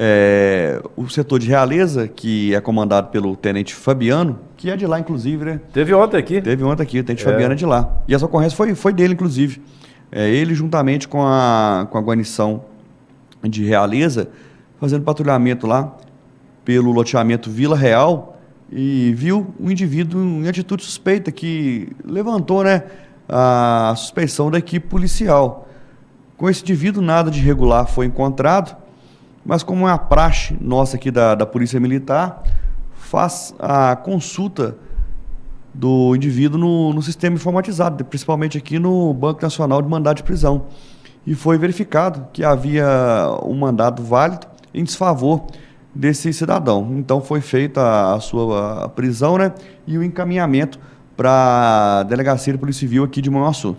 É, o setor de realeza, que é comandado pelo tenente Fabiano, que é de lá, inclusive, né? Teve ontem aqui. Teve ontem aqui, o tenente é. Fabiano é de lá. E essa ocorrência foi, foi dele, inclusive. É, ele, juntamente com a, com a guarnição de realeza, fazendo patrulhamento lá pelo loteamento Vila Real e viu um indivíduo em atitude suspeita que levantou né, a suspeição da equipe policial. Com esse indivíduo, nada de regular foi encontrado mas como é a praxe nossa aqui da, da Polícia Militar, faz a consulta do indivíduo no, no sistema informatizado, principalmente aqui no Banco Nacional de Mandado de Prisão. E foi verificado que havia um mandado válido em desfavor desse cidadão. Então foi feita a sua prisão né, e o encaminhamento para a Delegacia de Polícia Civil aqui de Manaus.